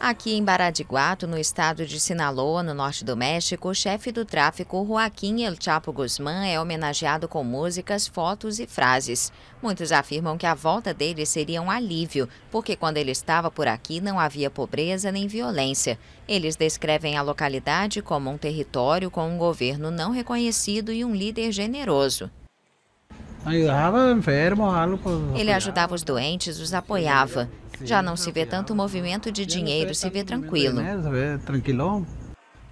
Aqui em Baradiguato, no estado de Sinaloa, no norte do México, o chefe do tráfico Joaquim El Chapo Guzmán é homenageado com músicas, fotos e frases. Muitos afirmam que a volta dele seria um alívio, porque quando ele estava por aqui não havia pobreza nem violência. Eles descrevem a localidade como um território com um governo não reconhecido e um líder generoso. Ele ajudava os doentes, os apoiava. Já não se vê tanto movimento de dinheiro, se vê tranquilo. Né? É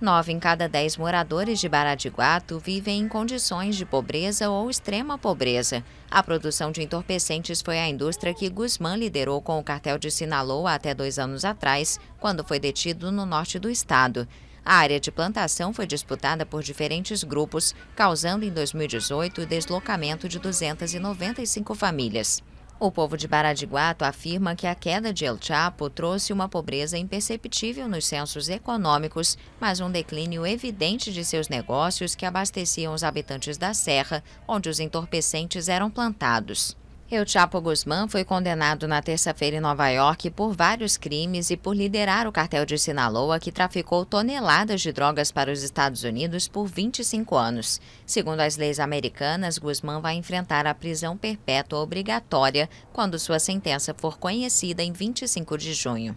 Nove em cada dez moradores de Baradiguato vivem em condições de pobreza ou extrema pobreza. A produção de entorpecentes foi a indústria que Guzmán liderou com o cartel de Sinaloa até dois anos atrás, quando foi detido no norte do estado. A área de plantação foi disputada por diferentes grupos, causando em 2018 o deslocamento de 295 famílias. O povo de Baradiguato afirma que a queda de El Chapo trouxe uma pobreza imperceptível nos censos econômicos, mas um declínio evidente de seus negócios que abasteciam os habitantes da serra, onde os entorpecentes eram plantados. El Chapo Guzmán foi condenado na terça-feira em Nova York por vários crimes e por liderar o cartel de Sinaloa, que traficou toneladas de drogas para os Estados Unidos por 25 anos. Segundo as leis americanas, Guzmán vai enfrentar a prisão perpétua obrigatória quando sua sentença for conhecida em 25 de junho.